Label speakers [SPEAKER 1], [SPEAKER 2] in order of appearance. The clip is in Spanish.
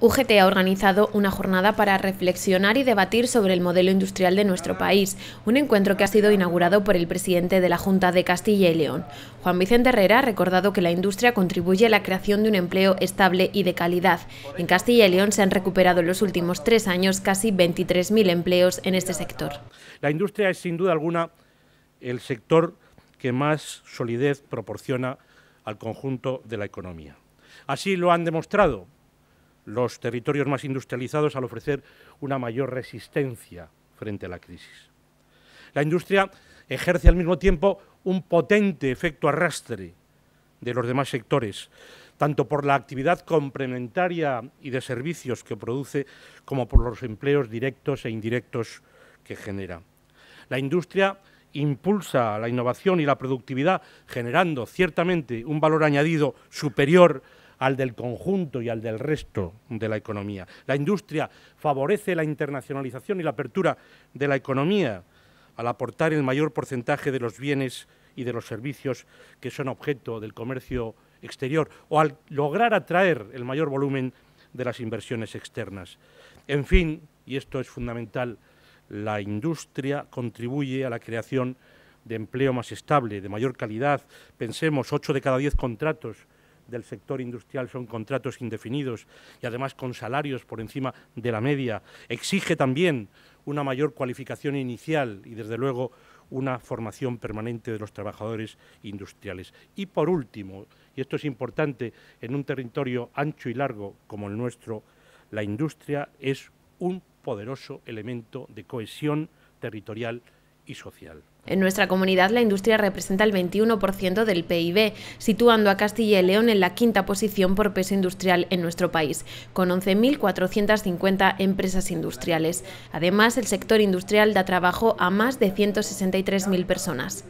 [SPEAKER 1] UGT ha organizado una jornada para reflexionar y debatir sobre el modelo industrial de nuestro país, un encuentro que ha sido inaugurado por el presidente de la Junta de Castilla y León. Juan Vicente Herrera ha recordado que la industria contribuye a la creación de un empleo estable y de calidad. En Castilla y León se han recuperado en los últimos tres años casi 23.000 empleos en este sector.
[SPEAKER 2] La industria es sin duda alguna el sector que más solidez proporciona al conjunto de la economía. Así lo han demostrado los territorios más industrializados al ofrecer una mayor resistencia frente a la crisis. La industria ejerce al mismo tiempo un potente efecto arrastre de los demás sectores, tanto por la actividad complementaria y de servicios que produce como por los empleos directos e indirectos que genera. La industria impulsa la innovación y la productividad generando ciertamente un valor añadido superior al del conjunto y al del resto de la economía. La industria favorece la internacionalización y la apertura de la economía al aportar el mayor porcentaje de los bienes y de los servicios que son objeto del comercio exterior o al lograr atraer el mayor volumen de las inversiones externas. En fin, y esto es fundamental, la industria contribuye a la creación de empleo más estable, de mayor calidad. Pensemos, ocho de cada 10 contratos del sector industrial son contratos indefinidos y además con salarios por encima de la media. Exige también una mayor cualificación inicial y desde luego una formación permanente de los trabajadores industriales. Y por último, y esto es importante, en un territorio ancho y largo como el nuestro, la industria es un poderoso elemento de cohesión territorial
[SPEAKER 1] en nuestra comunidad la industria representa el 21% del PIB, situando a Castilla y León en la quinta posición por peso industrial en nuestro país, con 11.450 empresas industriales. Además, el sector industrial da trabajo a más de 163.000 personas.